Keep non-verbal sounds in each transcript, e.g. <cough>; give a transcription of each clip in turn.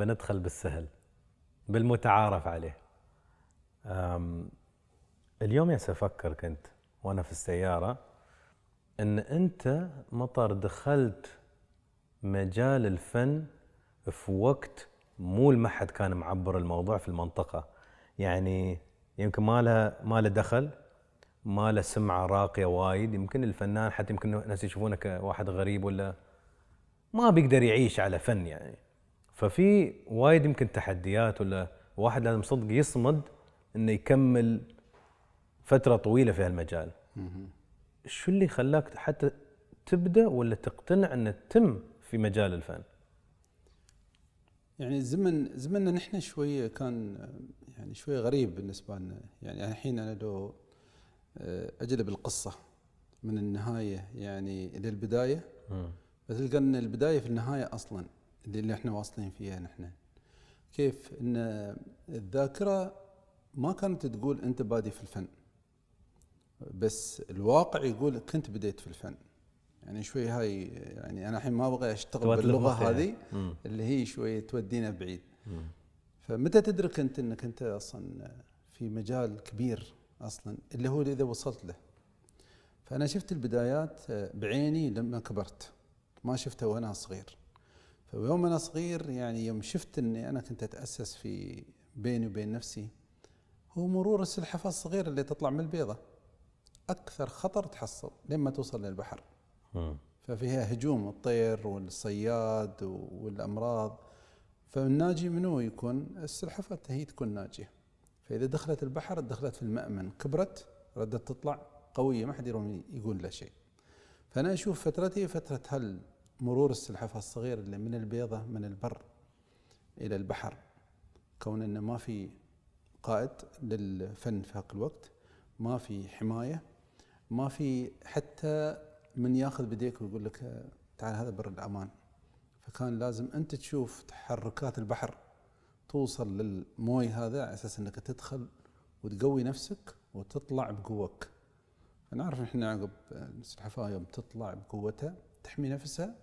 بندخل بالسهل بالمتعارف عليه اليوم يا افكر كنت وانا في السياره ان انت مطر دخلت مجال الفن في وقت مو المحد كان معبر الموضوع في المنطقه يعني يمكن ما له ما له دخل ما له سمعه راقيه وايد يمكن الفنان حتى يمكن الناس يشوفونه كواحد غريب ولا ما بيقدر يعيش على فن يعني ففي وايد يمكن تحديات ولا واحد لازم صدق يصمد انه يكمل فتره طويله في هالمجال شو اللي خلاك حتى تبدا ولا تقتنع ان تتم في مجال الفن يعني زمن زمننا نحن شويه كان يعني شويه غريب بالنسبه لنا يعني الحين انا لو آه، اجلب القصه من النهايه يعني الى البدايه فتلقى ان البدايه في النهايه اصلا اللي, اللي احنا واصلين فيها نحن كيف ان الذاكره ما كانت تقول انت بادي في الفن بس الواقع يقول كنت بديت في الفن يعني شوي هاي يعني انا الحين ما ابغى اشتغل باللغه يعني. هذه مم. اللي هي شوي تودينا بعيد فمتى تدرك انت انك انت اصلا في مجال كبير اصلا اللي هو اذا وصلت له فانا شفت البدايات بعيني لما كبرت ما شفتها وانا صغير فيوم انا صغير يعني يوم شفت اني انا كنت اتاسس في بيني وبين نفسي هو مرور السلحفاه الصغيره اللي تطلع من البيضه اكثر خطر تحصل لما توصل للبحر ففيها هجوم الطير والصياد والامراض فالناجي منو يكون السلحفاه هي تكون ناجيه فاذا دخلت البحر دخلت في المامن كبرت ردت تطلع قويه ما حد يقول لها شيء فانا اشوف فترتي فتره هل مرور السلحفاة الصغير اللي من البيضة من البر إلى البحر كون أنه ما في قائد للفن في هاك الوقت ما في حماية ما في حتى من ياخذ بديك ويقول لك تعال هذا بر الأمان فكان لازم أنت تشوف تحركات البحر توصل للموي هذا على أساس أنك تدخل وتقوي نفسك وتطلع بقوتك نعرف احنا عقب السلحفاة يوم تطلع بقوتها تحمي نفسها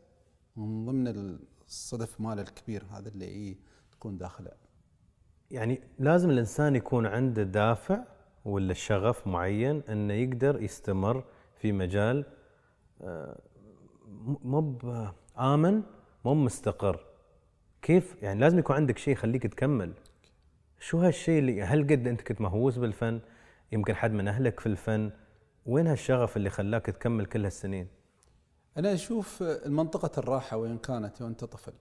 من ضمن الصدف ماله الكبير هذا اللي إيه تكون داخله يعني لازم الانسان يكون عنده دافع ولا شغف معين انه يقدر يستمر في مجال آه، مو امن مو مستقر كيف يعني لازم يكون عندك شيء يخليك تكمل شو هالشيء اللي هل قد انت كنت مهووس بالفن يمكن حد من اهلك في الفن وين هالشغف اللي خلاك تكمل كل هالسنين أنا أشوف منطقة الراحة وين كانت وأنت طفل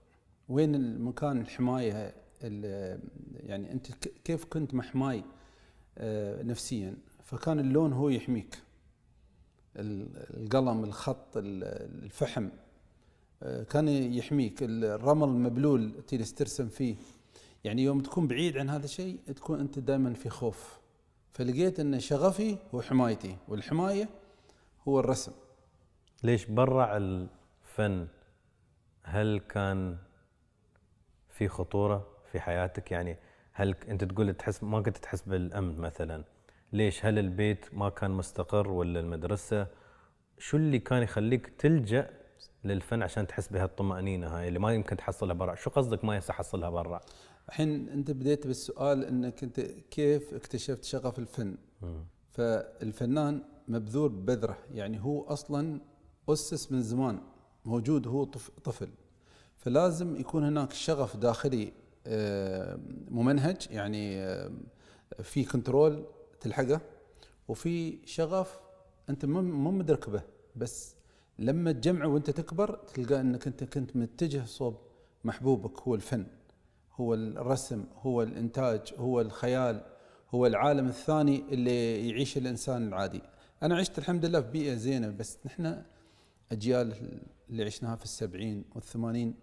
وين المكان الحماية يعني أنت كيف كنت محماي آه، نفسيا فكان اللون هو يحميك القلم الخط الفحم آه، كان يحميك الرمل المبلول تجلس ترسم فيه يعني يوم تكون بعيد عن هذا الشيء تكون انت دائما في خوف فلقيت ان شغفي هو حمايتي والحمايه هو الرسم ليش برع الفن هل كان في خطورة في حياتك يعني هل أنت تقول تحس ما كنت تحس بالأمن مثلا ليش هل البيت ما كان مستقر ولا المدرسة شو اللي كان يخليك تلجأ للفن عشان تحس بهالطمأنينة هاي اللي ما يمكن تحصلها برا شو قصدك ما يحصلها برا الحين أنت بديت بالسؤال أنك أنت كيف اكتشفت شغف الفن م. فالفنان مبذور بذرة يعني هو أصلا أسس من زمان موجود هو طفل فلازم يكون هناك شغف داخلي آه، ممنهج يعني آه، في كنترول تلحقه وفي شغف انت مو مدرك به بس لما تجمعه وانت تكبر تلقى انك انت كنت متجه صوب محبوبك هو الفن هو الرسم هو الانتاج هو الخيال هو العالم الثاني اللي يعيش الانسان العادي انا عشت الحمد لله في بيئه زينه بس نحن اجيال اللي عشناها في السبعين والثمانين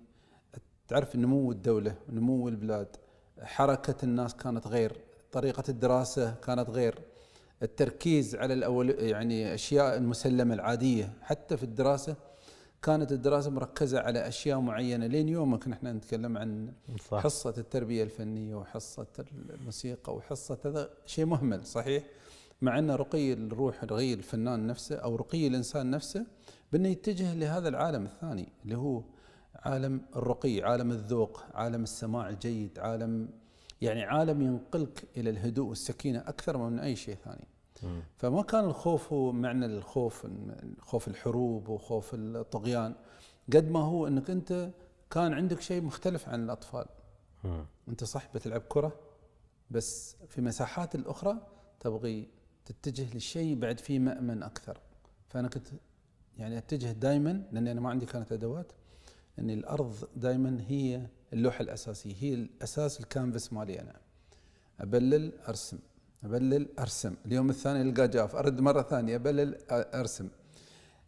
تعرف نمو الدوله ونمو البلاد حركه الناس كانت غير طريقه الدراسه كانت غير التركيز على الاول يعني اشياء المسلمه العاديه حتى في الدراسه كانت الدراسه مركزه على اشياء معينه لين يومك نحن نتكلم عن صح. حصه التربيه الفنيه وحصه الموسيقى وحصه هذا شيء مهمل صحيح مع ان رقي الروح رقي الفنان نفسه او رقي الانسان نفسه بأنه يتجه لهذا العالم الثاني اللي هو عالم الرقي عالم الذوق عالم السماع الجيد عالم يعني عالم ينقلك إلى الهدوء والسكينة أكثر من أي شيء ثاني فما كان الخوف هو معنى الخوف خوف الحروب وخوف الطغيان قد ما هو أنك أنت كان عندك شيء مختلف عن الأطفال أنت صح بتلعب كرة بس في مساحات الأخرى تبغي تتجه للشيء بعد فيه مأمن أكثر فأنا كنت يعني اتجه دائما لاني انا ما عندي كانت ادوات ان الارض دائما هي اللوحه الاساسيه هي الاساس الكانفاس مالي انا ابلل ارسم ابلل ارسم اليوم الثاني القى جاف ارد مره ثانيه ابلل ارسم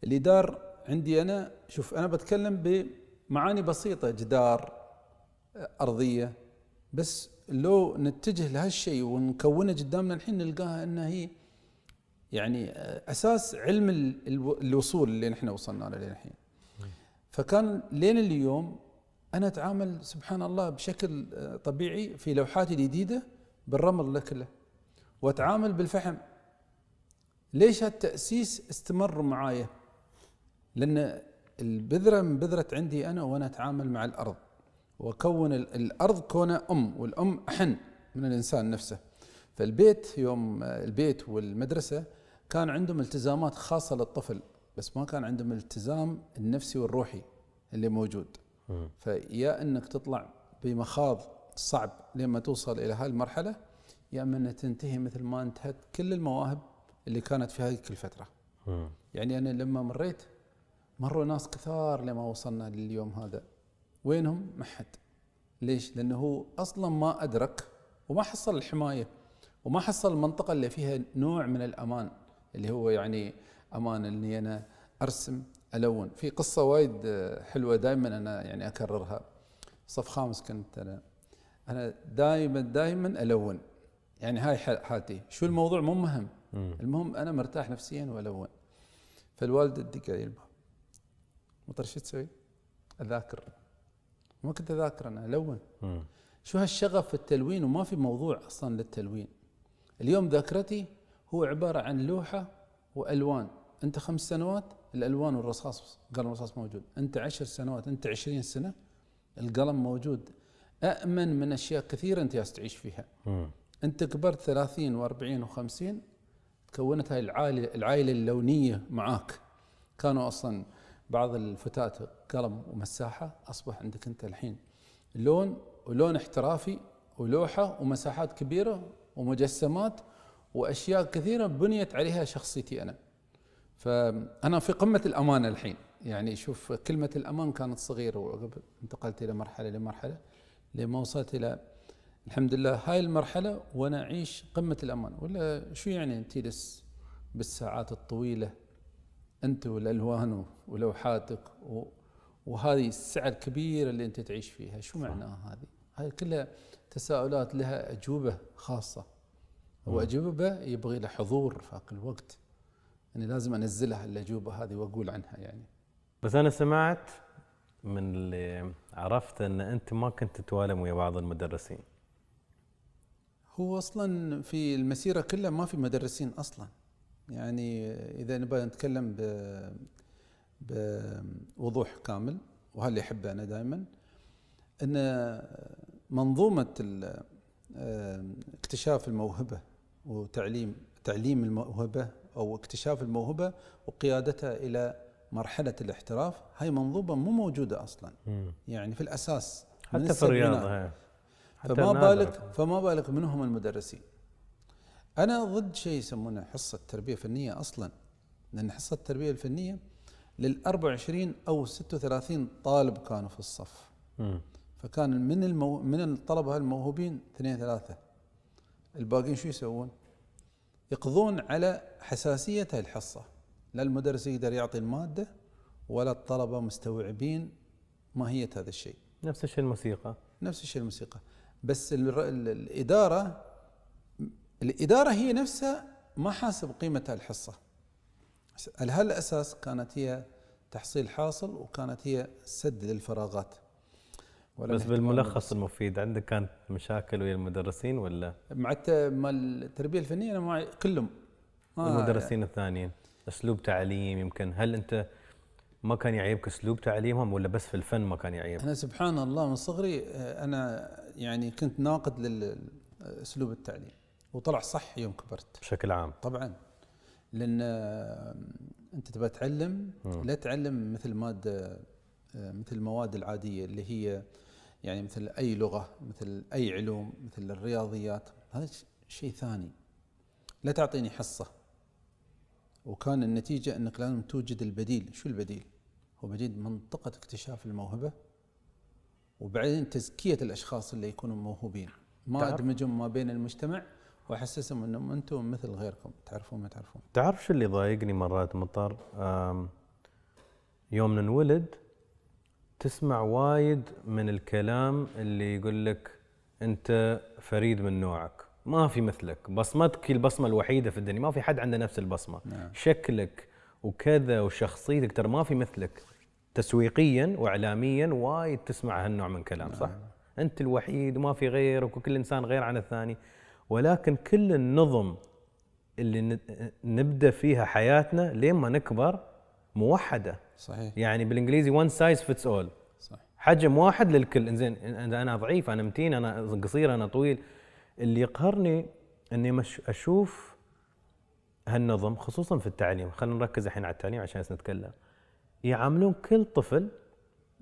اللي دار عندي انا شوف انا بتكلم بمعاني بسيطه جدار ارضيه بس لو نتجه لهالشيء ونكونه قدامنا الحين نلقاها انها هي يعني آه، اساس علم الوصول اللي نحن وصلنا له الحين فكان لين اليوم انا اتعامل سبحان الله بشكل آه، طبيعي في لوحاتي الجديده بالرمل لكله كله واتعامل بالفحم ليش هالتاسيس استمر معايا لان البذره من بذره عندي انا وانا اتعامل مع الارض وكون الارض كونه ام والام احن من الانسان نفسه فالبيت يوم آه، البيت والمدرسه كان عندهم التزامات خاصه للطفل بس ما كان عندهم الالتزام النفسي والروحي اللي موجود فيا انك تطلع بمخاض صعب لما توصل الى هاي المرحله يا اما انها تنتهي مثل ما انتهت كل المواهب اللي كانت في هذيك الفتره. يعني انا لما مريت مروا ناس كثار لما وصلنا لليوم هذا. وينهم؟ ما حد. ليش؟ لانه هو اصلا ما ادرك وما حصل الحمايه وما حصل المنطقه اللي فيها نوع من الامان اللي هو يعني امانه اني انا ارسم الون في قصه وايد حلوه دائما انا يعني اكررها صف خامس كنت انا انا دائما دائما الون يعني هاي حالتي شو الموضوع مو مهم المهم انا مرتاح نفسيا والون فالوالده تدق علي الباب مطر شو تسوي؟ اذاكر ما كنت اذاكر انا الون شو هالشغف في التلوين وما في موضوع اصلا للتلوين اليوم ذاكرتي هو عباره عن لوحه والوان انت خمس سنوات الالوان والرصاص قلم الرصاص موجود انت عشر سنوات انت عشرين سنه القلم موجود أأمن من أشياء كثيرة أنت تعيش فيها م. أنت كبرت 30 و40 و50 تكونت هاي العائلة, العائلة اللونية معاك كانوا أصلا بعض الفتات قلم ومساحة أصبح عندك أنت الحين لون ولون احترافي ولوحة ومساحات كبيرة ومجسمات واشياء كثيره بنيت عليها شخصيتي انا فانا في قمه الامانه الحين يعني شوف كلمه الامان كانت صغيره وعقب انتقلت الى مرحله لمرحله لما وصلت الى الحمد لله هاي المرحله وانا اعيش قمه الامان ولا شو يعني تجلس بالساعات الطويله انت والالوان ولوحاتك وهذه السعه الكبيره اللي انت تعيش فيها شو معناها هذه هاي كلها تساؤلات لها اجوبه خاصه واجوبه يبغي له حضور فاق الوقت يعني لازم انزلها الاجوبه هذه واقول عنها يعني بس انا سمعت من اللي عرفت ان انت ما كنت تتوالم ويا بعض المدرسين هو اصلا في المسيره كلها ما في مدرسين اصلا يعني اذا نبغى نتكلم ب بوضوح كامل وهذا اللي احبه انا دائما ان منظومه اكتشاف الموهبه وتعليم تعليم الموهبة أو اكتشاف الموهبة وقيادتها إلى مرحلة الاحتراف هاي منظومة مو موجودة أصلا مم. يعني في الأساس حتى في الرياضة فما بالك فما بالك منهم المدرسين أنا ضد شيء يسمونه حصة تربية فنية أصلا لأن حصة التربية الفنية لل 24 أو 36 طالب كانوا في الصف مم. فكان من المو... من الطلبة الموهوبين اثنين ثلاثة الباقين شو يسوون؟ يقضون على حساسية الحصة لا المدرس يقدر يعطي المادة ولا الطلبة مستوعبين ماهية هذا الشيء نفس الشيء الموسيقى نفس الشيء الموسيقى بس الإدارة الإدارة هي نفسها ما حاسب قيمة الحصة هل الأساس كانت هي تحصيل حاصل وكانت هي سد للفراغات ولا بس بالملخص المفيد عندك كانت مشاكل ويا المدرسين ولا مع مع التربيه الفنيه انا ما كلهم آه المدرسين يعني. الثانيين اسلوب تعليم يمكن هل انت ما كان يعيبك اسلوب تعليمهم ولا بس في الفن ما كان يعيبك؟ انا سبحان الله من صغري آه، انا يعني كنت ناقد لاسلوب التعليم وطلع صح يوم كبرت بشكل عام طبعا لان آه، انت تبى تعلم لا تعلم مثل ماده آه، مثل المواد العاديه اللي هي يعني مثل أي لغة مثل أي علوم مثل الرياضيات هذا شيء ثاني لا تعطيني حصة وكان النتيجة أنك لازم توجد البديل شو البديل؟ هو بديل منطقة اكتشاف الموهبة وبعدين تزكية الأشخاص اللي يكونوا موهوبين ما أدمجهم ما بين المجتمع وأحسسهم أنهم أنتم مثل غيركم تعرفون ما تعرفون تعرف شو اللي ضايقني مرات مطر يوم ننولد تسمع وايد من الكلام اللي يقول لك انت فريد من نوعك ما في مثلك بصمتك البصمه الوحيده في الدنيا ما في حد عنده نفس البصمه نعم. شكلك وكذا وشخصيتك ترى ما في مثلك تسويقيا واعلاميا وايد تسمع هالنوع من كلام نعم. صح انت الوحيد وما في غيرك وكل انسان غير عن الثاني ولكن كل النظم اللي نبدا فيها حياتنا لين ما نكبر موحده صحيح يعني بالانجليزي وان سايز فيتس اول صح حجم واحد للكل انزين انا ضعيف انا متين انا قصير انا طويل اللي يقهرني اني مش اشوف هالنظم خصوصا في التعليم خلينا نركز الحين على التعليم عشان نتكلم يعاملون كل طفل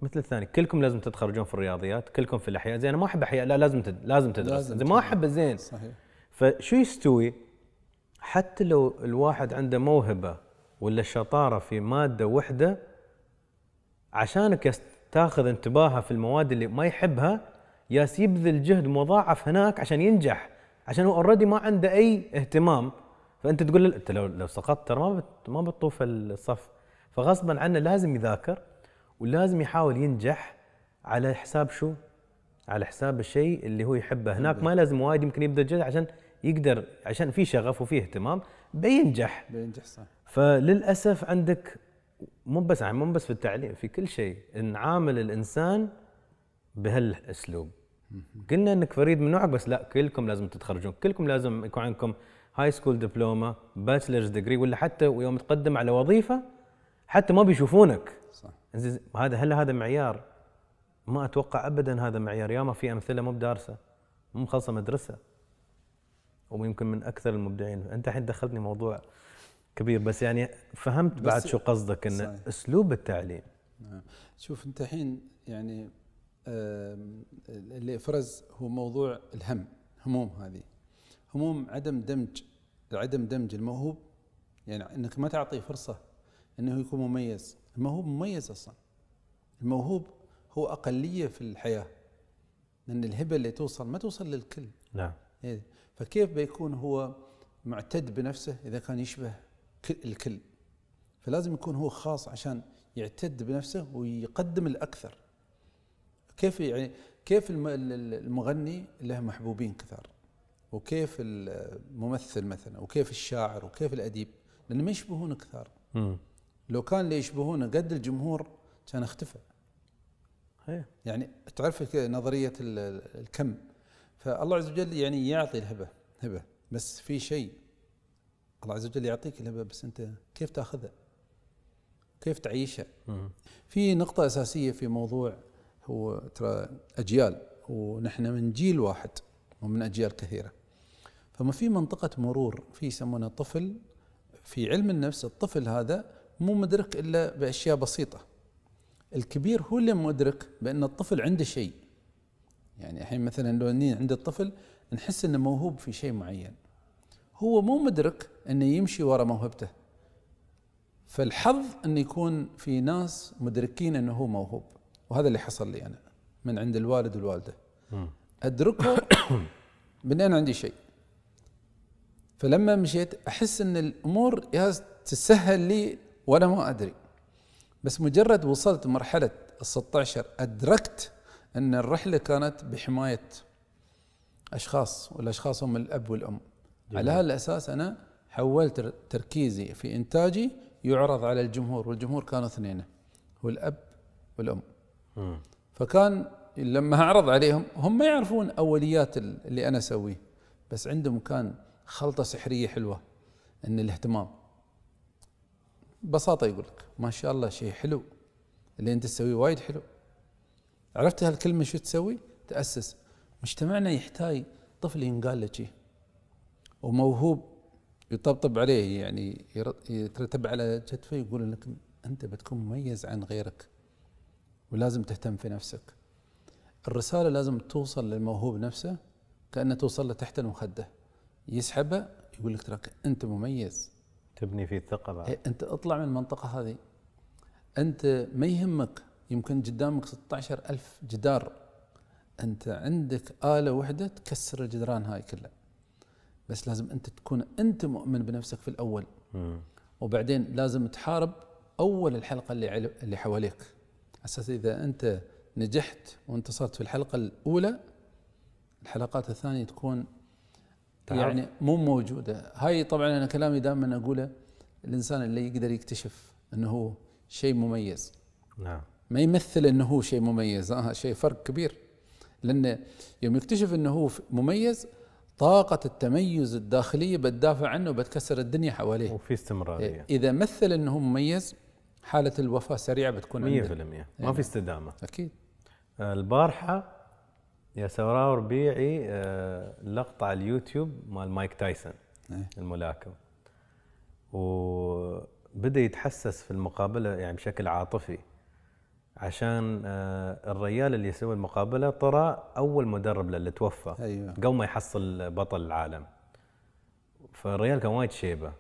مثل الثاني كلكم لازم تتخرجون في الرياضيات كلكم في الاحياء زين انا ما احب احياء لا لازم تد... لازم تدرس لازم ما احب زين صحيح فشو يستوي حتى لو الواحد عنده موهبه ولا الشطاره في ماده وحده عشانك تاخذ انتباهها في المواد اللي ما يحبها ياس يبذل جهد مضاعف هناك عشان ينجح عشان هو اوريدي ما عنده اي اهتمام فانت تقول له انت لو لو سقطت ترى ما ما بتطوف الصف فغصبا عنه لازم يذاكر ولازم يحاول ينجح على حساب شو؟ على حساب الشيء اللي هو يحبه هناك ما لازم وايد يمكن يبذل جهد عشان يقدر عشان في شغف وفي اهتمام بينجح بينجح صح فللاسف عندك مو بس يعني مو بس في التعليم في كل شيء نعامل الانسان بهالاسلوب قلنا انك فريد من نوعك بس لا كلكم لازم تتخرجون كلكم لازم يكون عندكم هاي سكول دبلوما باتشلرز ديجري ولا حتى يوم تقدم على وظيفه حتى ما بيشوفونك صح هذا هل هذا معيار ما اتوقع ابدا هذا معيار ياما في امثله مو بدارسه مو مخلصه مدرسه ويمكن من اكثر المبدعين انت الحين دخلتني موضوع كبير بس يعني فهمت بعد شو قصدك ان صحيح. اسلوب التعليم نعم. شوف انت الحين يعني اللي افرز هو موضوع الهم هموم هذه هموم عدم دمج عدم دمج الموهوب يعني انك ما تعطيه فرصه انه يكون مميز الموهوب مميز اصلا الموهوب هو اقليه في الحياه لان الهبه اللي توصل ما توصل للكل نعم إيه. فكيف بيكون هو معتد بنفسه اذا كان يشبه الكل فلازم يكون هو خاص عشان يعتد بنفسه ويقدم الاكثر كيف يعني كيف المغني له محبوبين كثار وكيف الممثل مثلا وكيف الشاعر وكيف الاديب لان ما يشبهون كثار لو كان اللي يشبهونه قد الجمهور كان اختفى إيه. يعني تعرف نظريه الكم فالله عز وجل يعني يعطي الهبه هبه بس في شيء الله عز وجل يعطيك الهبه بس انت كيف تاخذها؟ كيف تعيشها؟ في نقطه اساسيه في موضوع هو ترى اجيال ونحن من جيل واحد ومن اجيال كثيره. فما في منطقه مرور في يسمونها طفل في علم النفس الطفل هذا مو مدرك الا باشياء بسيطه. الكبير هو اللي مدرك بان الطفل عنده شيء. يعني الحين مثلا لو عند الطفل نحس انه موهوب في شيء معين. هو مو مدرك انه يمشي وراء موهبته فالحظ ان يكون في ناس مدركين انه هو موهوب وهذا اللي حصل لي انا من عند الوالد والوالده ادركه <coughs> من انا عندي شيء فلما مشيت احس ان الامور تسهل لي وانا ما ادري بس مجرد وصلت مرحله ال 16 ادركت ان الرحله كانت بحمايه اشخاص والاشخاص هم الاب والام جميل. على هالاساس انا حولت تركيزي في انتاجي يعرض على الجمهور والجمهور كانوا اثنين هو الاب والام م. فكان لما اعرض عليهم هم ما يعرفون اوليات اللي انا اسويه بس عندهم كان خلطه سحريه حلوه ان الاهتمام ببساطه يقول لك ما شاء الله شيء حلو اللي انت تسويه وايد حلو عرفت هالكلمه شو تسوي؟ تاسس مجتمعنا يحتاج طفل ينقال له شيء وموهوب يطبطب عليه يعني يترتب على كتفه يقول لك انت بتكون مميز عن غيرك ولازم تهتم في نفسك الرساله لازم توصل للموهوب نفسه كانه توصل له تحت المخده يسحبه يقول لك تراك انت مميز تبني فيه الثقه بعد إيه، انت اطلع من المنطقه هذه انت ما يهمك يمكن قدامك 16 ألف جدار انت عندك اله واحده تكسر الجدران هاي كلها بس لازم انت تكون انت مؤمن بنفسك في الاول وبعدين لازم تحارب اول الحلقه اللي اللي حواليك اساس اذا انت نجحت وانتصرت في الحلقه الاولى الحلقات الثانيه تكون تعرف. يعني مو موجوده هاي طبعا انا كلامي دائما اقوله الانسان اللي يقدر يكتشف انه هو شيء مميز نعم ما يمثل انه هو شيء مميز اه شيء فرق كبير لانه يوم يكتشف انه هو مميز طاقة التميز الداخلية بتدافع عنه وبتكسر الدنيا حواليه وفي استمرارية إيه، إذا مثل أنه مميز حالة الوفاة سريعة بتكون 100% عنده. ما في إيه. استدامة أكيد البارحة يا سراور بيعي آه، لقطة على اليوتيوب مال مايك تايسون إيه. الملاكم وبدأ يتحسس في المقابلة يعني بشكل عاطفي عشان آه، الريال اللي يسوي المقابله طرى اول مدرب له اللي توفى أيوة. قبل ما يحصل بطل العالم فالريال كان وايد شيبه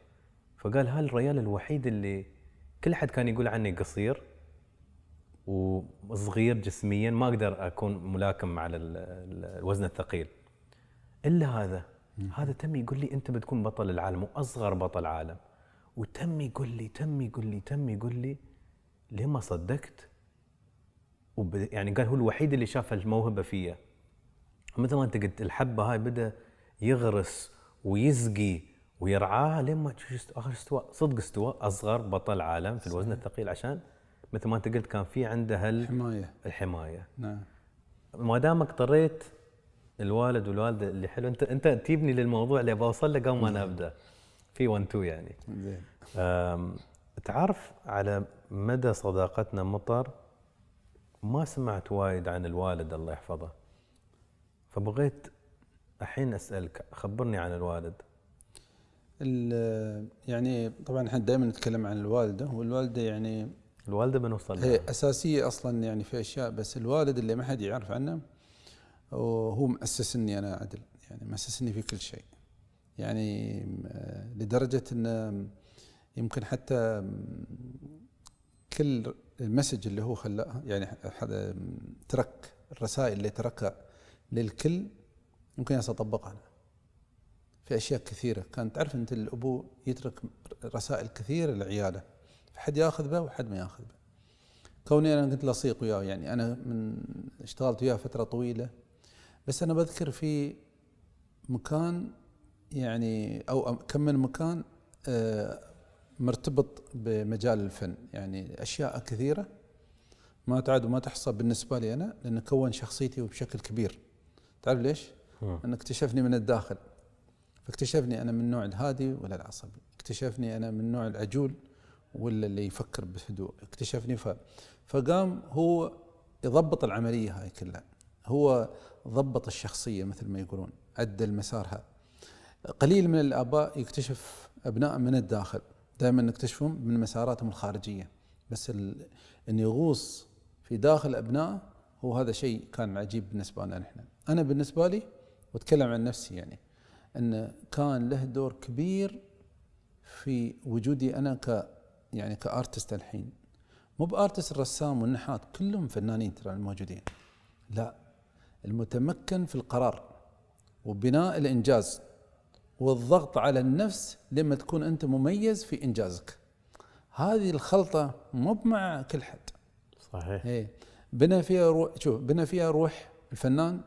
فقال الريال الوحيد اللي كل حد كان يقول عني قصير وصغير جسميا ما اقدر اكون ملاكم على الوزن الثقيل الا هذا م. هذا تم يقول لي انت بتكون بطل العالم واصغر بطل عالم وتم يقول لي تم يقول لي تم يقول لي ليه ما صدقت وب... يعني قال هو الوحيد اللي شاف الموهبه فيا مثل ما انت قلت الحبه هاي بدا يغرس ويسقي ويرعاها لين ما اخر استوى صدق استوى اصغر بطل عالم في الوزن الثقيل عشان مثل ما انت قلت كان في عنده الحمايه الحمايه نعم ما دامك طريت الوالد والوالده اللي حلو انت انت تجيبني للموضوع اللي بوصل له قبل ما انا نعم. ابدا في 1 2 يعني زين تعرف على مدى صداقتنا مطر ما سمعت وايد عن الوالد الله يحفظه فبغيت الحين اسالك خبرني عن الوالد يعني طبعا احنا دائما نتكلم عن الوالده والوالده يعني الوالده بنوصل لها هي اساسيه اصلا يعني في اشياء بس الوالد اللي ما حد يعرف عنه وهو مؤسسني انا عدل يعني مؤسسني في كل شيء يعني آه، لدرجه انه يمكن حتى كل المسج اللي هو خلى يعني ترك الرسائل اللي تركها للكل يمكن اطبقها انا في اشياء كثيره كانت تعرف انت الابو يترك رسائل كثيره لعياله فحد ياخذ به وحد ما ياخذ به كوني انا كنت لصيق وياه يعني انا من اشتغلت وياه فتره طويله بس انا بذكر في مكان يعني او كم من مكان آه، مرتبط بمجال الفن يعني أشياء كثيرة ما تعد وما تحصى بالنسبة لي أنا لأنه كون شخصيتي بشكل كبير تعرف ليش؟ أنه اكتشفني من الداخل فاكتشفني أنا من النوع الهادي ولا العصبي اكتشفني أنا من النوع العجول ولا اللي يفكر بهدوء اكتشفني ف... فقام هو يضبط العملية هاي كلها هو ضبط الشخصية مثل ما يقولون عدل مسارها قليل من الآباء يكتشف أبناء من الداخل دائما نكتشفهم من مساراتهم الخارجيه بس ان يغوص في داخل أبناء هو هذا شيء كان عجيب بالنسبه لنا نحن انا بالنسبه لي واتكلم عن نفسي يعني ان كان له دور كبير في وجودي انا ك يعني كارتست الحين مو بارتست الرسام والنحات كلهم فنانين ترى الموجودين لا المتمكن في القرار وبناء الانجاز والضغط على النفس لما تكون أنت مميز في إنجازك هذه الخلطة مو مع كل حد صحيح إيه بنى فيها روح شوف بنى فيها روح الفنان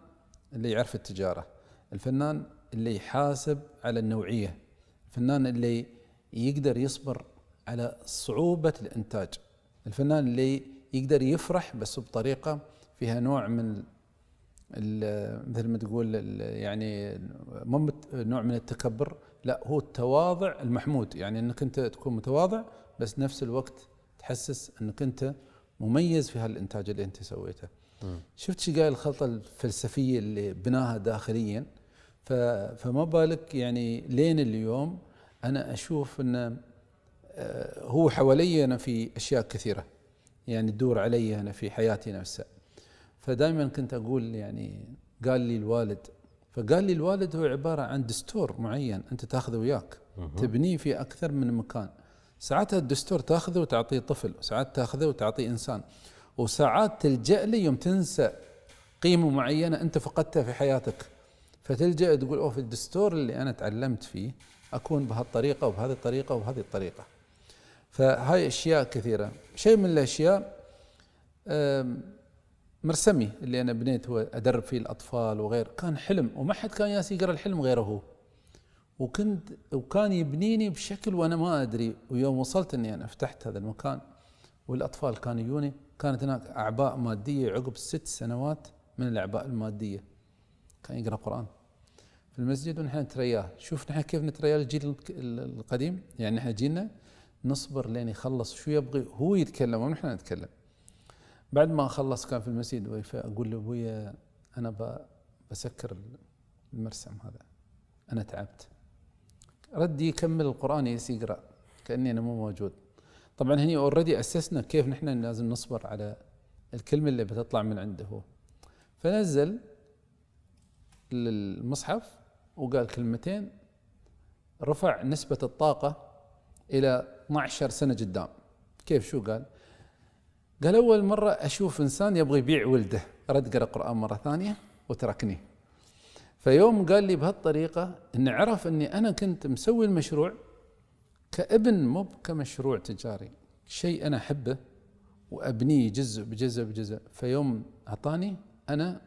اللي يعرف التجارة الفنان اللي يحاسب على النوعية الفنان اللي يقدر يصبر على صعوبة الإنتاج الفنان اللي يقدر يفرح بس بطريقة فيها نوع من مثل ما تقول يعني مو نوع من التكبر لا هو التواضع المحمود يعني انك انت تكون متواضع بس نفس الوقت تحسس انك انت مميز في هالانتاج اللي انت سويته. شفت شو قال الخلطه الفلسفيه اللي بناها داخليا فما بالك يعني لين اليوم انا اشوف ان آه، هو حوالي انا في اشياء كثيره يعني تدور علي انا في حياتي نفسها. فدائما كنت اقول يعني قال لي الوالد فقال لي الوالد هو عباره عن دستور معين انت تاخذه وياك تبنيه في اكثر من مكان ساعات الدستور تاخذه وتعطيه طفل وساعات تاخذه وتعطيه انسان وساعات تلجا لي يوم تنسى قيمه معينه انت فقدتها في حياتك فتلجا تقول اوه في الدستور اللي انا تعلمت فيه اكون بهالطريقه وبهذه الطريقه وبهذه الطريقه فهاي اشياء كثيره شيء من الاشياء مرسمي اللي انا بنيته ادرب فيه الاطفال وغير كان حلم وما حد كان ياس يقرا الحلم غيره هو وكنت وكان يبنيني بشكل وانا ما ادري ويوم وصلت اني انا فتحت هذا المكان والاطفال كانوا يجوني كانت هناك اعباء ماديه عقب ست سنوات من الاعباء الماديه كان يقرا قران في المسجد ونحن نترياه شوف نحن كيف نترياه الجيل القديم يعني نحن جيلنا نصبر لين يخلص شو يبغي هو يتكلم ونحن نتكلم بعد ما خلص كان في المسجد وقف اقول لابويا انا بسكر المرسم هذا انا تعبت ردي يكمل القران يقرا كاني انا مو موجود طبعا هني اوريدي اسسنا كيف نحن لازم نصبر على الكلمه اللي بتطلع من عنده هو فنزل المصحف وقال كلمتين رفع نسبة الطاقة إلى 12 سنة قدام كيف شو قال قال أول مرة أشوف إنسان يبغى يبيع ولده رد قرأ القرآن مرة ثانية وتركني فيوم قال لي بهالطريقة إن عرف أني أنا كنت مسوي المشروع كابن مو كمشروع تجاري شيء أنا أحبه وأبنيه جزء بجزء بجزء فيوم أعطاني أنا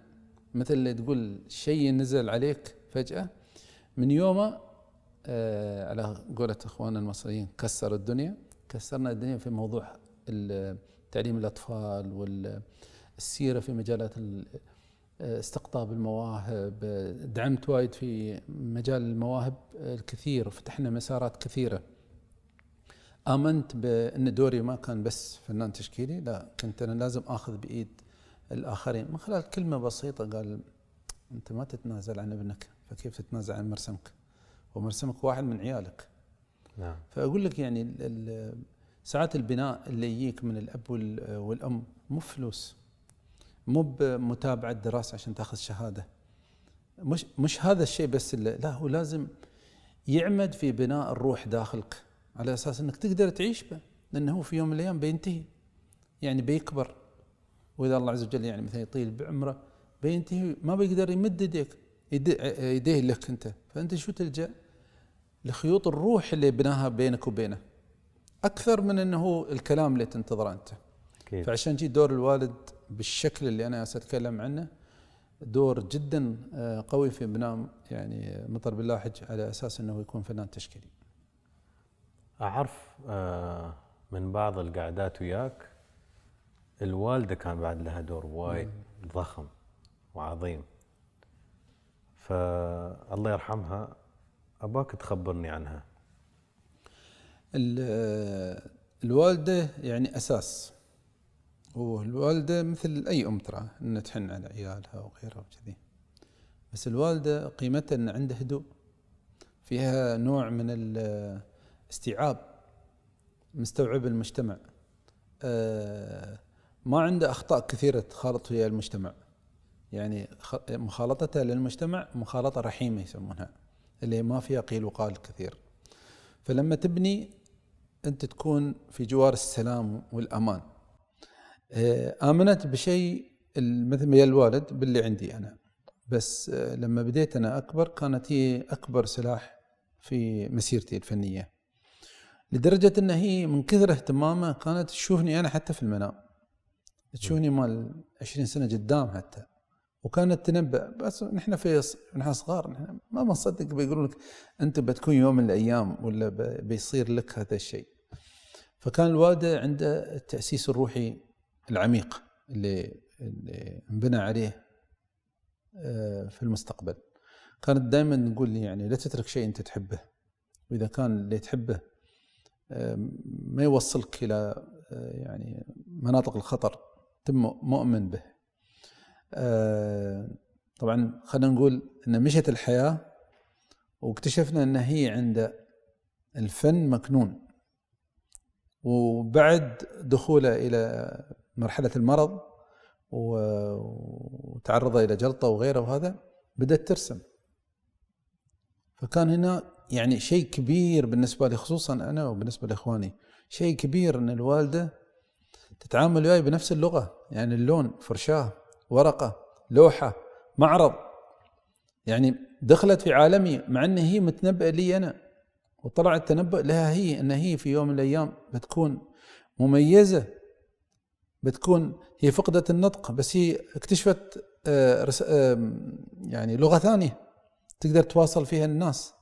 مثل اللي تقول شيء نزل عليك فجأة من يومه آه، على قولة إخواننا المصريين كسر الدنيا كسرنا الدنيا في موضوع تعليم الأطفال والسيرة في مجالات استقطاب المواهب دعمت وايد في مجال المواهب الكثير وفتحنا مسارات كثيرة آمنت بأن دوري ما كان بس فنان تشكيلي لا كنت أنا لازم أخذ بإيد الآخرين من خلال كلمة بسيطة قال أنت ما تتنازل عن ابنك فكيف تتنازل عن مرسمك ومرسمك واحد من عيالك نعم. فأقول لك يعني ال ال ساعات البناء اللي يجيك من الاب والام مو فلوس مو بمتابعه دراسه عشان تاخذ شهاده مش مش هذا الشيء بس اللي لا هو لازم يعمد في بناء الروح داخلك على اساس انك تقدر تعيش به لانه هو في يوم من الايام بينتهي يعني بيكبر واذا الله عز وجل يعني مثلا يطيل بعمره بينتهي ما بيقدر يمد يديك يديه لك انت فانت شو تلجا لخيوط الروح اللي بناها بينك وبينه اكثر من انه الكلام اللي تنتظره انت كيف. فعشان جي دور الوالد بالشكل اللي انا ساتكلم عنه دور جدا آه، قوي في بناء يعني مطر باللاحج على اساس انه يكون فنان تشكيلي اعرف آه، من بعض القعدات وياك الوالده كان بعد لها دور وايد ضخم وعظيم فالله يرحمها اباك تخبرني عنها الوالده يعني اساس والوالده مثل اي ام ترى ان تحن على عيالها وغيرها وكذي بس الوالده قيمتها ان عندها هدوء فيها نوع من الاستيعاب مستوعب المجتمع آه، ما عنده اخطاء كثيره تخالط فيها المجتمع يعني مخالطتها للمجتمع مخالطه رحيمه يسمونها اللي ما فيها قيل وقال كثير فلما تبني انت تكون في جوار السلام والامان آه، امنت بشيء مثل ما الوالد باللي عندي انا بس آه، لما بديت انا اكبر كانت هي اكبر سلاح في مسيرتي الفنيه لدرجه ان هي من كثر اهتمامها كانت تشوفني انا حتى في المنام تشوفني مال 20 سنه قدام حتى وكانت تنبأ بس نحن في نحن صغار نحن ما بنصدق بيقولون لك انت بتكون يوم من الايام ولا بيصير لك هذا الشيء. فكان الوالده عنده التاسيس الروحي العميق اللي اللي انبنى عليه آه، في المستقبل. كانت دائما نقول لي يعني لا تترك شيء انت تحبه واذا كان اللي تحبه آه، ما يوصلك الى آه، يعني مناطق الخطر تم مؤمن به آه، طبعا خلينا نقول ان مشت الحياه واكتشفنا ان هي عند الفن مكنون وبعد دخوله الى مرحله المرض وتعرض الى جلطه وغيره وهذا بدات ترسم فكان هنا يعني شيء كبير بالنسبه لي خصوصا انا وبالنسبه لاخواني شيء كبير ان الوالده تتعامل وياي بنفس اللغه يعني اللون فرشاه ورقه لوحه معرض يعني دخلت في عالمي مع ان هي متنبئه لي انا وطلع التنبؤ لها هي ان هي في يوم من الايام بتكون مميزه بتكون هي فقدت النطق بس هي اكتشفت آه، آه، يعني لغه ثانيه تقدر تواصل فيها الناس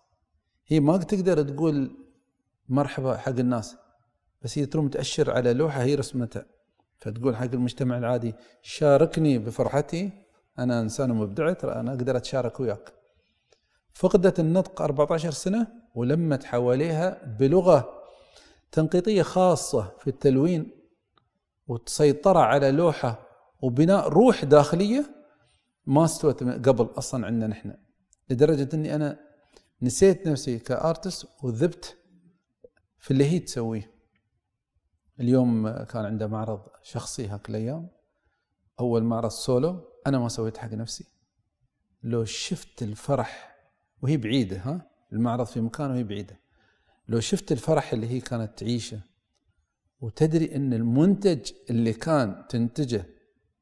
هي ما تقدر تقول مرحبا حق الناس بس هي تروم تأشر على لوحة هي رسمتها فتقول حق المجتمع العادي شاركني بفرحتي انا انسان مبدع ترى انا اقدر اتشارك وياك فقدت النطق 14 سنه ولمت حواليها بلغه تنقيطيه خاصه في التلوين وتسيطر على لوحة وبناء روح داخلية ما استوت قبل أصلا عندنا نحن لدرجة أني أنا نسيت نفسي كأرتست وذبت في اللي هي تسويه اليوم كان عنده معرض شخصي هاك الايام اول معرض سولو انا ما سويت حق نفسي لو شفت الفرح وهي بعيده ها المعرض في مكان وهي بعيده لو شفت الفرح اللي هي كانت تعيشه وتدري ان المنتج اللي كان تنتجه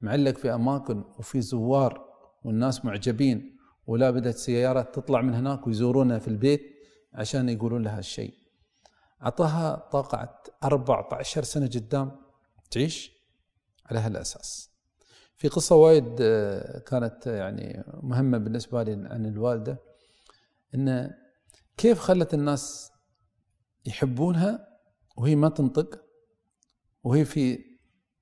معلق في اماكن وفي زوار والناس معجبين ولا بدأت سيارات تطلع من هناك ويزورونها في البيت عشان يقولون لها الشيء أعطاها طاقة 14 سنة قدام تعيش على هالأساس في قصة وايد آه، كانت آه، يعني مهمة بالنسبة لي عن الوالدة أن كيف خلت الناس يحبونها وهي ما تنطق وهي في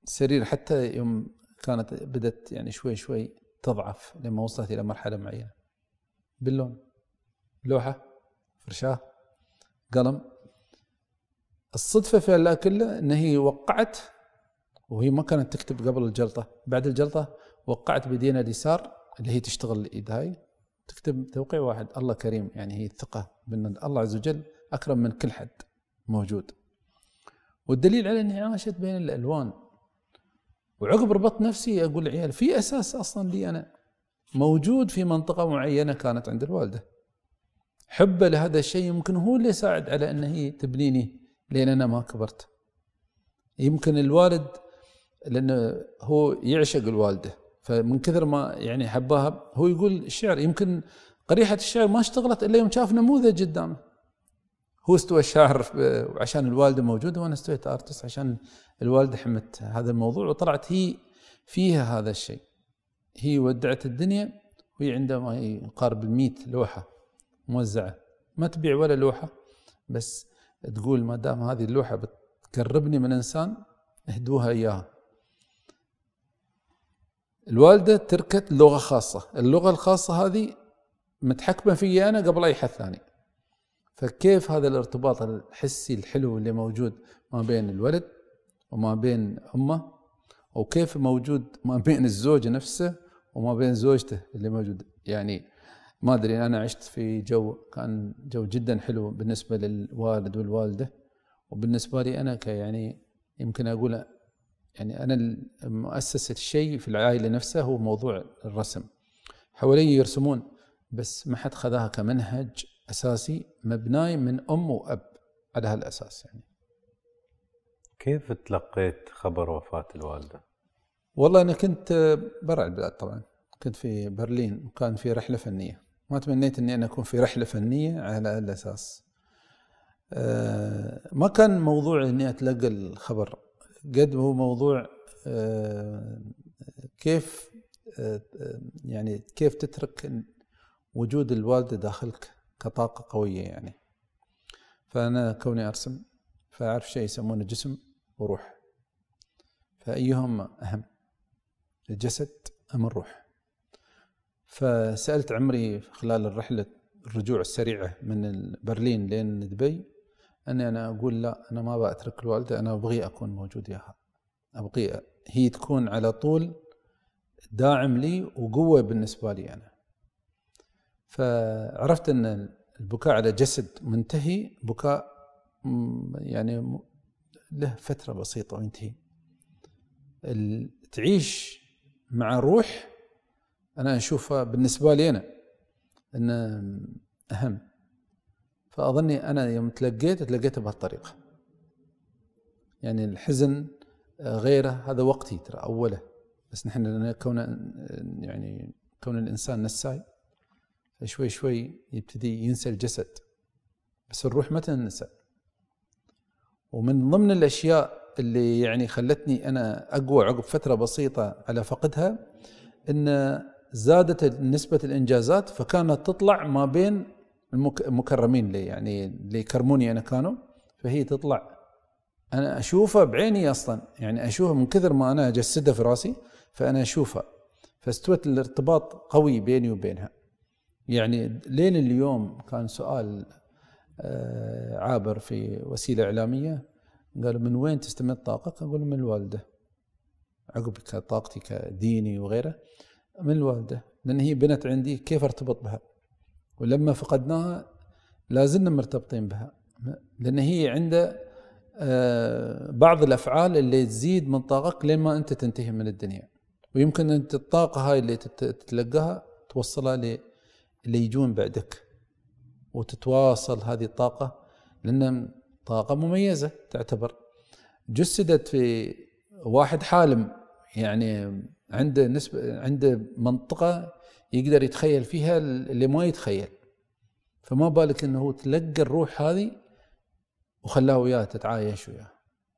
سرير حتى يوم كانت بدأت يعني شوي شوي تضعف لما وصلت إلى مرحلة معينة باللون لوحة فرشاة قلم الصدفة في الله كله ان هي وقعت وهي ما كانت تكتب قبل الجلطة بعد الجلطة وقعت بدينا اليسار اللي هي تشتغل الايد هاي تكتب توقيع واحد الله كريم يعني هي الثقة بان الله عز وجل اكرم من كل حد موجود والدليل على انها عاشت بين الالوان وعقب ربطت نفسي اقول عيال في اساس اصلا لي انا موجود في منطقه معينه كانت عند الوالده حبه لهذا الشيء يمكن هو اللي ساعد على ان هي تبنيني لين انا ما كبرت يمكن الوالد لانه هو يعشق الوالده فمن كثر ما يعني حباها هو يقول الشعر يمكن قريحه الشعر ما اشتغلت الا يوم شاف نموذج قدامه هو استوى الشاعر عشان الوالده موجوده وانا استويت ارتست عشان الوالده حمت هذا الموضوع وطلعت هي فيها هذا الشيء هي ودعت الدنيا وهي عندها ما يقارب 100 لوحه موزعه ما تبيع ولا لوحه بس تقول ما دام هذه اللوحة بتقربني من إنسان اهدوها إياها الوالدة تركت لغة خاصة اللغة الخاصة هذه متحكمة في أنا قبل أي حد ثاني فكيف هذا الارتباط الحسي الحلو اللي موجود ما بين الولد وما بين أمه وكيف موجود ما بين الزوج نفسه وما بين زوجته اللي موجود يعني ما ادري انا عشت في جو كان جو جدا حلو بالنسبه للوالد والوالده وبالنسبه لي انا يعني يمكن اقول يعني انا مؤسسه الشيء في العائله نفسها هو موضوع الرسم حوالي يرسمون بس ما حد خذاها كمنهج اساسي مبناي من ام واب على هالاساس يعني كيف تلقيت خبر وفاه الوالده؟ والله انا كنت برا البلاد طبعا كنت في برلين وكان في رحله فنيه ما تمنيت اني انا اكون في رحله فنيه على هالاساس آه، ما كان موضوع اني اتلقى الخبر قد هو موضوع آه، كيف آه، يعني كيف تترك وجود الوالدة داخلك كطاقة قوية يعني فأنا كوني أرسم فأعرف شيء يسمونه جسم وروح فأيهما أهم الجسد أم الروح فسالت عمري خلال الرحله الرجوع السريعه من برلين لين دبي اني انا اقول لا انا ما بترك الوالده انا ابغي اكون موجود وياها ابغي هي تكون على طول داعم لي وقوه بالنسبه لي انا فعرفت ان البكاء على جسد منتهي بكاء يعني له فتره بسيطه وينتهي تعيش مع روح أنا أشوفها بالنسبة لي أنا أن أهم فأظني أنا يوم تلقيت تلقيت بهالطريقة يعني الحزن آه، غيره هذا وقتي ترى أوله بس نحن كون يعني كون الإنسان نساي شوي شوي يبتدي ينسى الجسد بس الروح ما تنسى ومن ضمن الاشياء اللي يعني خلتني انا اقوى عقب فتره بسيطه على فقدها ان زادت نسبة الإنجازات فكانت تطلع ما بين المكرمين لي يعني اللي يكرموني أنا كانوا فهي تطلع أنا أشوفها بعيني أصلا يعني أشوفها من كثر ما أنا أجسدها في راسي فأنا أشوفها فاستوت الارتباط قوي بيني وبينها يعني لين اليوم كان سؤال آه، عابر في وسيلة إعلامية قالوا من وين تستمد طاقتك؟ أقول من الوالدة عقب طاقتي كديني وغيره من الوالدة لأن هي بنت عندي كيف ارتبط بها ولما فقدناها لازلنا مرتبطين بها لأن هي عندها آه، بعض الأفعال اللي تزيد من طاقتك لين ما أنت تنتهي من الدنيا ويمكن أن الطاقة هاي اللي تتلقاها توصلها اللي يجون بعدك وتتواصل هذه الطاقة لأن طاقة مميزة تعتبر جسدت في واحد حالم يعني عنده نسبة عنده منطقة يقدر يتخيل فيها اللي ما يتخيل فما بالك انه هو تلقى الروح هذه وخلاه وياه تتعايش وياه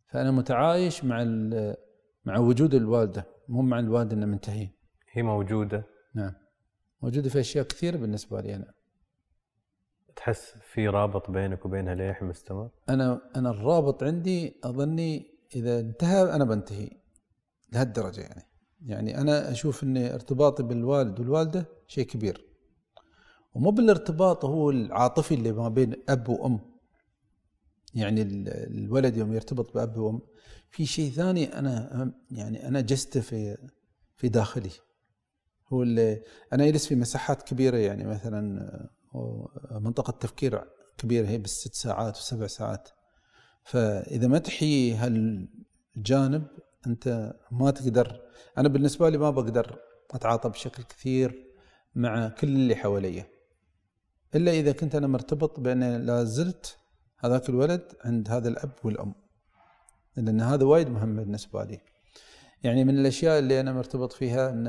فانا متعايش مع مع وجود الوالده مو مع الوالده انه منتهي هي موجوده نعم موجوده في اشياء كثيره بالنسبه لي انا تحس في رابط بينك وبينها للحين مستمر؟ انا انا الرابط عندي اظني اذا انتهى انا بنتهي لهالدرجه يعني يعني أنا أشوف أن ارتباطي بالوالد والوالدة شيء كبير ومو بالارتباط هو العاطفي اللي ما بين أب وأم يعني الولد يوم يرتبط بأب وأم في شيء ثاني أنا يعني أنا جسته في في داخلي هو اللي أنا اجلس في مساحات كبيرة يعني مثلا منطقة تفكير كبيرة هي بالست ساعات وسبع ساعات فإذا ما تحيي هالجانب انت ما تقدر انا بالنسبه لي ما بقدر اتعاطى بشكل كثير مع كل اللي حواليا الا اذا كنت انا مرتبط بان لا زلت هذاك الولد عند هذا الاب والام لان هذا وايد مهم بالنسبه لي يعني من الاشياء اللي انا مرتبط فيها ان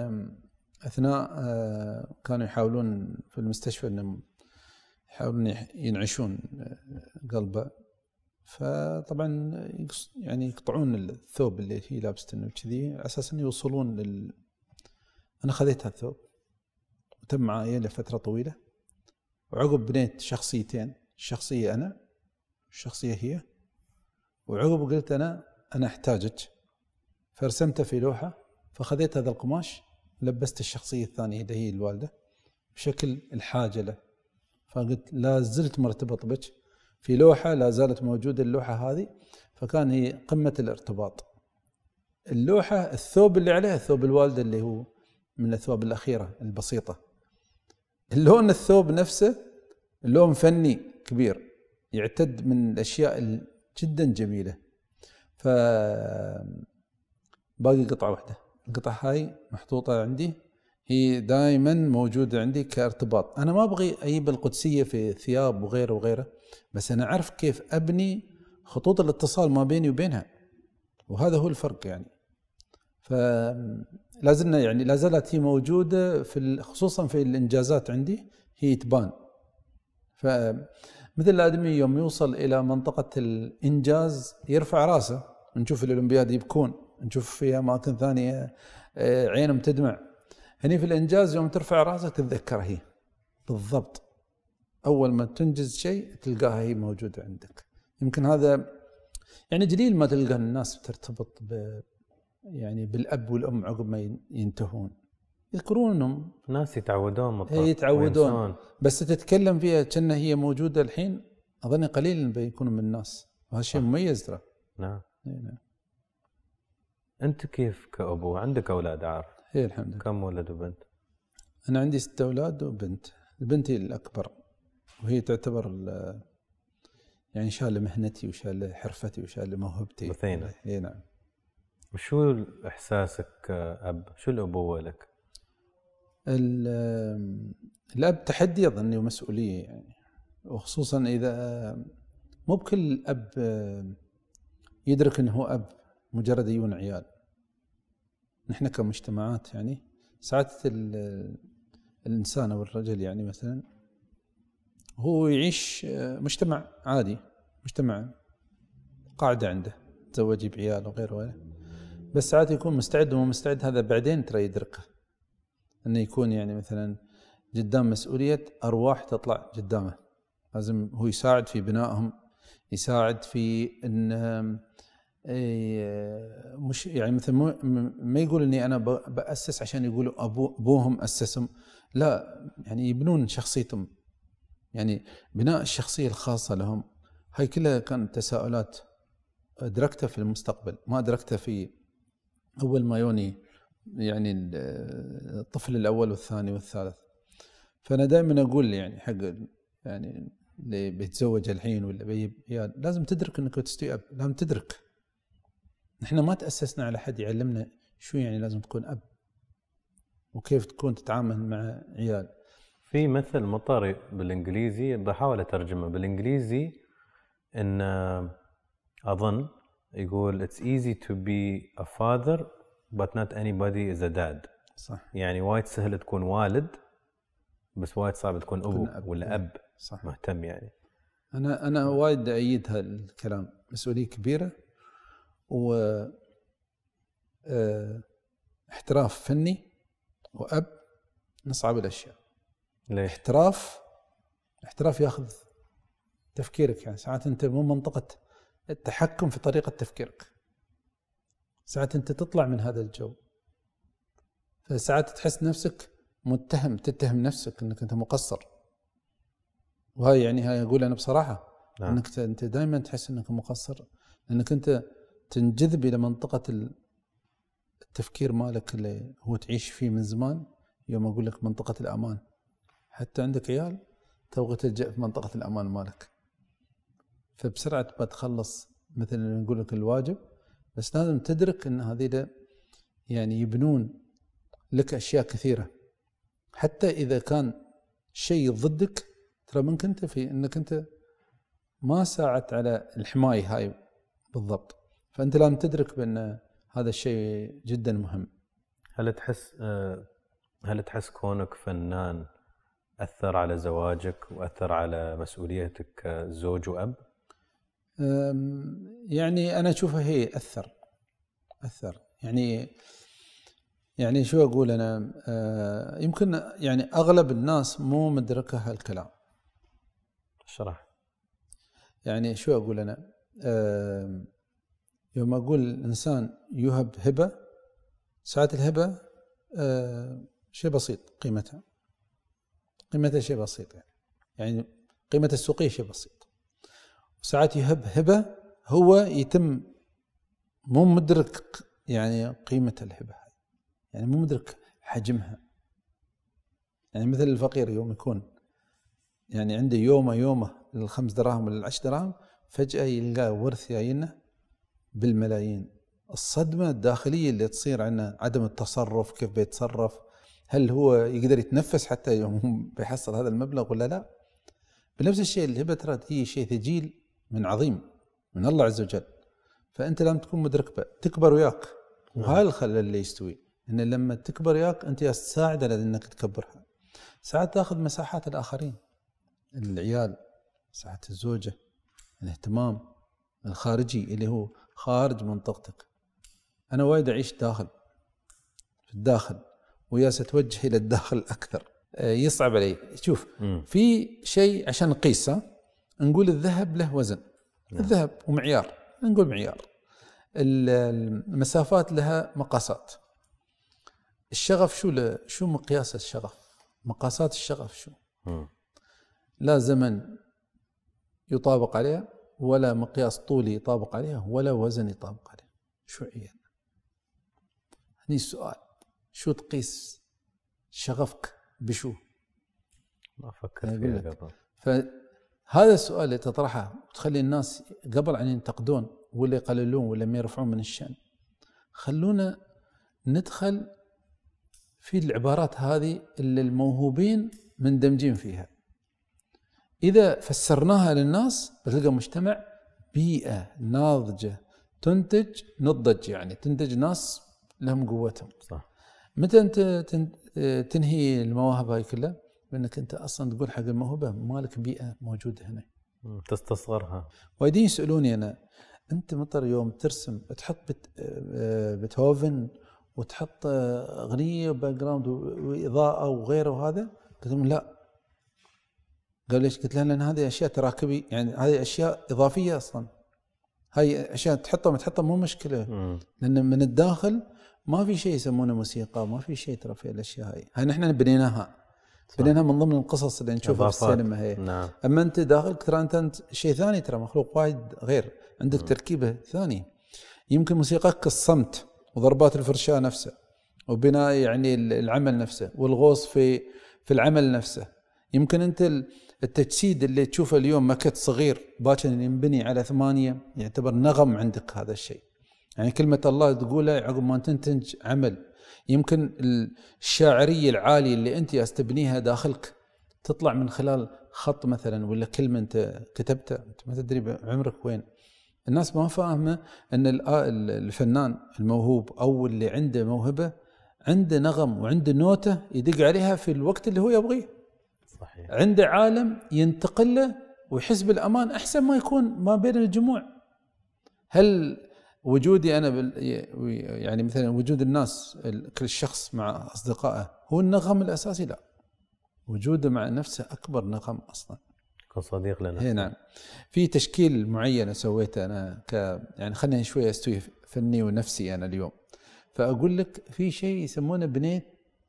اثناء آه، كانوا يحاولون في المستشفى انهم يحاولون ينعشون آه، قلبه فطبعا يعني يقطعون الثوب اللي هي لابسته كذي على اساس انه يوصلون لل انا خذيت هالثوب وتم معايا لفتره طويله وعقب بنيت شخصيتين شخصيه انا الشخصيه هي وعقب قلت انا انا احتاجك فرسمته في لوحه فخذيت هذا القماش لبست الشخصيه الثانيه اللي هي الوالده بشكل الحاجه له فقلت لا زلت مرتبط بك في لوحة لا زالت موجودة اللوحة هذه فكان هي قمة الارتباط اللوحة الثوب اللي عليها ثوب الوالدة اللي هو من الثوب الأخيرة البسيطة اللون الثوب نفسه لون فني كبير يعتد من الأشياء جدا جميلة ف باقي قطعة واحدة القطعة هاي محطوطة عندي هي دائما موجودة عندي كارتباط أنا ما أبغي أجيب القدسية في ثياب وغيره وغيره بس أنا أعرف كيف أبني خطوط الاتصال ما بيني وبينها وهذا هو الفرق يعني فلازلنا يعني لا زالت هي موجودة في خصوصا في الإنجازات عندي هي تبان فمثل الآدمي يوم يوصل إلى منطقة الإنجاز يرفع راسه نشوف الأولمبياد يبكون نشوف في أماكن ثانية آه، عينهم تدمع هني في الانجاز يوم ترفع راسك تتذكر هي بالضبط اول ما تنجز شيء تلقاها هي موجوده عندك يمكن هذا يعني قليل ما تلقى الناس ترتبط ب يعني بالاب والام عقب ما ينتهون يذكرونهم ناس يتعودون هي إيه، يتعودون وينسون. بس تتكلم فيها كأنها هي موجوده الحين اظن قليل بيكونوا من الناس وهذا شيء مميز ترى نعم. إيه، نعم انت كيف كابو عندك اولاد عارف هي إيه، الحمد لله كم ولد وبنت؟ أنا عندي ست أولاد وبنت البنت هي الأكبر وهي تعتبر يعني شال مهنتي وشال حرفتي وشال موهبتي بثينة اي نعم وشو احساسك اب؟ شو الابوه لك؟ الاب تحدي اظني ومسؤوليه يعني وخصوصا اذا مو بكل اب يدرك انه هو اب مجرد يجون عيال نحن كمجتمعات يعني ساعات الإنسان أو الرجل يعني مثلا هو يعيش آه، مجتمع عادي مجتمع قاعدة عنده تزوج بعيال وغيره وغيره بس ساعات يكون مستعد وما مستعد هذا بعدين ترى يدركه انه يكون يعني مثلا قدام مسؤولية أرواح تطلع قدامه لازم هو يساعد في بنائهم يساعد في أن إيه، مش يعني مثل ما يقول اني انا باسس عشان يقولوا ابو ابوهم اسسهم لا يعني يبنون شخصيتهم يعني بناء الشخصيه الخاصه لهم هاي كلها كانت تساؤلات ادركتها في المستقبل ما ادركتها في اول ما يوني يعني الطفل الاول والثاني والثالث فانا دائما اقول يعني حق يعني اللي بيتزوج الحين ولا بيجيب عيال لازم تدرك انك اب لازم تدرك نحن ما تأسسنا على حد يعلمنا شو يعني لازم تكون أب وكيف تكون تتعامل مع عيال في مثل مطري بالانجليزي بحاول اترجمه بالانجليزي ان آه، اظن يقول it's easy to be a father but not anybody is a dad صح يعني وايد سهل تكون والد بس وايد صعب تكون ابو أب. ولا اب صح مهتم يعني انا انا وايد ايد هالكلام مسؤوليه كبيره و آه، احتراف فني واب نصعب الاشياء ليه؟ احتراف احتراف ياخذ تفكيرك يعني ساعات انت مو منطقه التحكم في طريقه تفكيرك ساعات انت تطلع من هذا الجو فساعات تحس نفسك متهم تتهم نفسك انك انت مقصر وهاي يعني هاي اقول انا بصراحه نعم. انك انت دائما تحس انك مقصر لانك انت تنجذب إلى منطقة التفكير مالك اللي هو تعيش فيه من زمان يوم أقول لك منطقة الأمان حتى عندك عيال تبغى تلجأ في منطقة الأمان مالك فبسرعة بتخلص مثل نقول لك الواجب بس لازم تدرك أن هذه يعني يبنون لك أشياء كثيرة حتى إذا كان شيء ضدك ترى ممكن أنت في أنك أنت ما ساعدت على الحماية هاي بالضبط فانت لازم تدرك بان هذا الشيء جدا مهم هل تحس آه، هل تحس كونك فنان اثر على زواجك واثر على مسؤوليتك كزوج واب يعني انا اشوفها هي اثر اثر يعني يعني شو اقول انا آه، يمكن يعني اغلب الناس مو مدركه هالكلام اشرح يعني شو اقول انا آه يوم أقول الإنسان يهب هبة ساعات الهبة آه شيء بسيط قيمتها قيمتها شيء بسيط يعني يعني قيمة السوقية شيء بسيط ساعات يهب هبة هو يتم مو مدرك يعني قيمة الهبة يعني مو مدرك حجمها يعني مثل الفقير يوم يكون يعني عنده يومه يومه للخمس دراهم ولا العشر دراهم فجأة يلقى ورث جاينه بالملايين الصدمة الداخلية اللي تصير عندنا عدم التصرف كيف بيتصرف هل هو يقدر يتنفس حتى يوم <laughs> بيحصل هذا المبلغ ولا لا بنفس الشيء الهبة ترى هي شيء ثجيل من عظيم من الله عز وجل فأنت لم تكون مدرك تكبر وياك وهذا نعم. الخلل اللي يستوي أن لما تكبر وياك أنت تساعد على أنك تكبرها ساعات تاخذ مساحات الآخرين العيال ساعات الزوجة الاهتمام الخارجي اللي هو خارج منطقتك أنا وايد أعيش داخل في الداخل ويا ستوجه إلى الداخل أكثر آه، يصعب علي شوف في شيء عشان نقيسه نقول الذهب له وزن نعم. الذهب ومعيار نقول معيار المسافات لها مقاسات الشغف شو شو مقياس الشغف مقاسات الشغف شو لا زمن يطابق عليها ولا مقياس طولي يطابق عليها ولا وزن يطابق عليها شيوعيا هني السؤال شو تقيس شغفك بشو؟ ما فكرت فيها قبل فهذا السؤال اللي تطرحه تخلي الناس قبل ان ينتقدون ولا يقللون ولا ما يرفعون من الشان خلونا ندخل في العبارات هذه اللي الموهوبين مندمجين فيها إذا فسرناها للناس بتلقى مجتمع بيئة ناضجة تنتج نضج يعني تنتج ناس لهم قوتهم صح متى أنت تنهي المواهب هاي كلها؟ بأنك أنت أصلا تقول حق الموهبة مالك بيئة موجودة هنا تستصغرها وايدين يسألوني أنا أنت مطر يوم ترسم تحط بيتهوفن وتحط أغنية وباك جراوند وإضاءة وغيره وهذا قلت لهم لا قال ليش؟ قلت له لان هذه اشياء تراكبي يعني هذه اشياء اضافيه اصلا هاي اشياء تحطها ما تحطها مو مشكله لان من الداخل ما في شيء يسمونه موسيقى ما في شيء ترى في الاشياء هاي هاي نحن بنيناها بنيناها من ضمن القصص اللي نشوفها في السينما هي نعم. اما انت داخلك ترى انت, شيء ثاني ترى مخلوق وايد غير عندك تركيبه ثانيه يمكن موسيقاك الصمت وضربات الفرشاه نفسها وبناء يعني العمل نفسه والغوص في في العمل نفسه يمكن انت التجسيد اللي تشوفه اليوم مكت صغير باكر ينبني على ثمانية يعتبر نغم عندك هذا الشيء يعني كلمة الله تقولها عقب ما تنتج عمل يمكن الشاعرية العالية اللي أنت تبنيها داخلك تطلع من خلال خط مثلا ولا كلمة أنت كتبتها أنت ما تدري عمرك وين الناس ما فاهمة أن آه، الفنان الموهوب أو اللي عنده موهبة عنده نغم وعنده نوتة يدق عليها في الوقت اللي هو يبغيه صحيح. عنده عالم ينتقل له ويحس بالامان احسن ما يكون ما بين الجموع هل وجودي انا بال يعني مثلا وجود الناس كل شخص مع اصدقائه هو النغم الاساسي لا وجوده مع نفسه اكبر نغم اصلا كصديق صديق لنفسك اي نعم في تشكيل معين سويته انا ك يعني خليني شويه استوي فني ونفسي انا اليوم فاقول لك في شيء يسمونه بنيت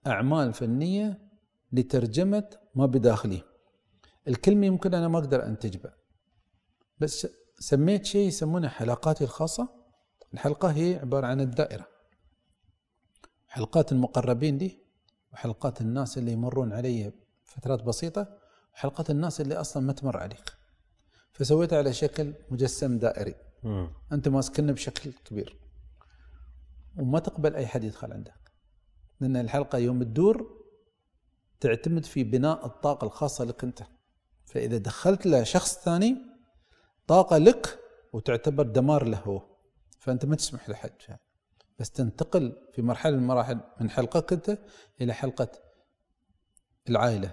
اعمال فنيه لترجمة ما بداخلي الكلمة يمكن أنا ما أقدر أنتج بها بس سميت شيء يسمونه حلقاتي الخاصة الحلقة هي عبارة عن الدائرة حلقات المقربين دي وحلقات الناس اللي يمرون علي فترات بسيطة وحلقات الناس اللي أصلا ما تمر عليك فسويتها على شكل مجسم دائري م. أنت ماسكنه بشكل كبير وما تقبل أي حد يدخل عندك لأن الحلقة يوم تدور تعتمد في بناء الطاقة الخاصة لك أنت فإذا دخلت له شخص ثاني طاقة لك وتعتبر دمار له هو فأنت ما تسمح لحد فيها بس تنتقل في مرحلة من المراحل من حلقك أنت إلى حلقة العائلة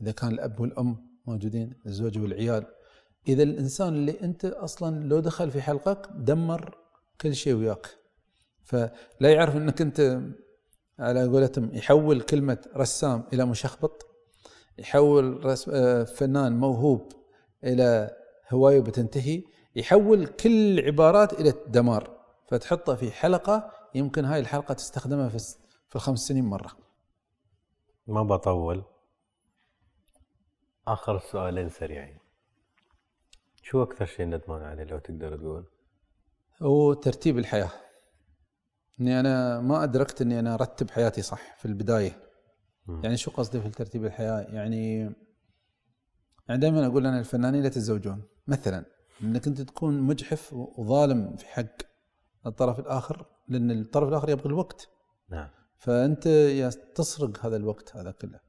إذا كان الأب والأم موجودين الزوج والعيال إذا الإنسان اللي أنت أصلا لو دخل في حلقك دمر كل شيء وياك فلا يعرف أنك أنت على قولتهم يحول كلمة رسام إلى مشخبط يحول آه، فنان موهوب إلى هواية بتنتهي يحول كل العبارات إلى دمار فتحطه في حلقة يمكن هاي الحلقة تستخدمها في, في الخمس سنين مرة ما بطول آخر سؤالين سريعين شو أكثر شيء ندمان عليه لو تقدر تقول؟ هو ترتيب الحياة اني انا ما ادركت اني انا ارتب حياتي صح في البدايه يعني شو قصدي في ترتيب الحياه يعني يعني دائما اقول انا الفنانين لا تتزوجون مثلا انك انت تكون مجحف وظالم في حق الطرف الاخر لان الطرف الاخر يبغى الوقت نعم فانت تسرق هذا الوقت هذا كله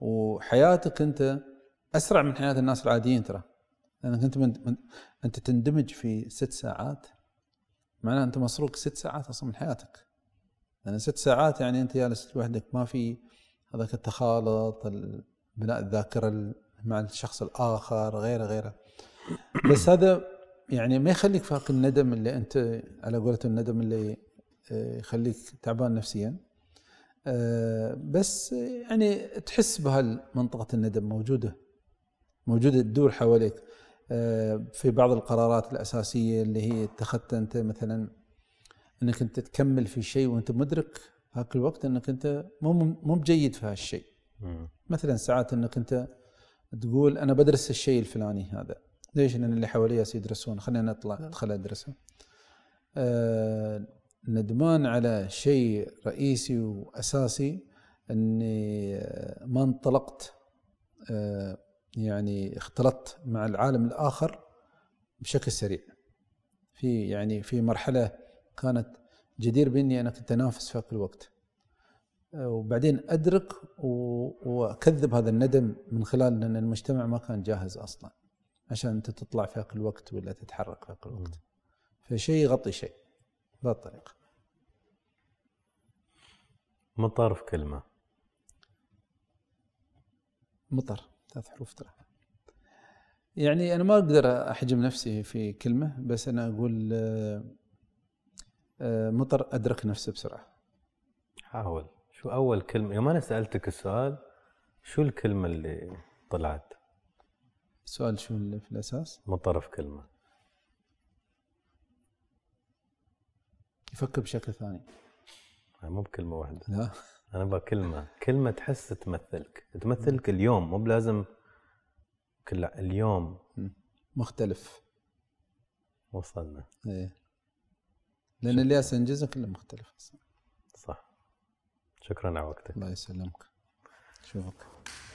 وحياتك انت اسرع من حياه الناس العاديين ترى لانك انت من انت تندمج في ست ساعات معناها انت مسروق ست ساعات اصلا من حياتك لان ست ساعات يعني انت جالس لوحدك ما في هذاك التخالط بناء الذاكره مع الشخص الاخر غيره غيره بس هذا يعني ما يخليك فاق الندم اللي انت على قولة الندم اللي آه، يخليك تعبان نفسيا آه، بس يعني تحس بهالمنطقة الندم موجودة موجودة تدور حواليك آه، في بعض القرارات الاساسيه اللي هي اتخذتها انت مثلا انك انت تكمل في شيء وانت مدرك هاك الوقت انك انت مو مو بجيد في هالشيء. مثلا ساعات انك انت تقول انا بدرس الشيء الفلاني هذا، ليش؟ لان اللي حوالي يدرسون خلينا نطلع ندخل نعم. ادرسه. آه ندمان على شيء رئيسي واساسي اني آه، ما انطلقت آه يعني اختلطت مع العالم الآخر بشكل سريع في يعني في مرحلة كانت جدير بإني أنا كنت أنافس في ذاك الوقت آه، وبعدين أدرك وأكذب هذا الندم من خلال أن المجتمع ما كان جاهز أصلا عشان أنت تطلع في ذاك الوقت ولا تتحرك في ذاك الوقت فشيء يغطي شيء بهذه الطريقة مطر في كلمة مطر ثلاث حروف ترى يعني انا ما اقدر احجم نفسي في كلمه بس انا اقول آه، آه، مطر ادرك نفسه بسرعه حاول شو اول كلمه يوم انا سالتك السؤال شو الكلمه اللي طلعت السؤال شو اللي في الاساس مطر في كلمه يفكر بشكل ثاني مو بكلمه واحده لا انا ابغى كلمه كلمه تحس تمثلك تمثلك م. اليوم مو بلازم كل اليوم مختلف وصلنا ايه لان اللي انجزه كله مختلف صح شكرا على وقتك الله يسلمك شوفك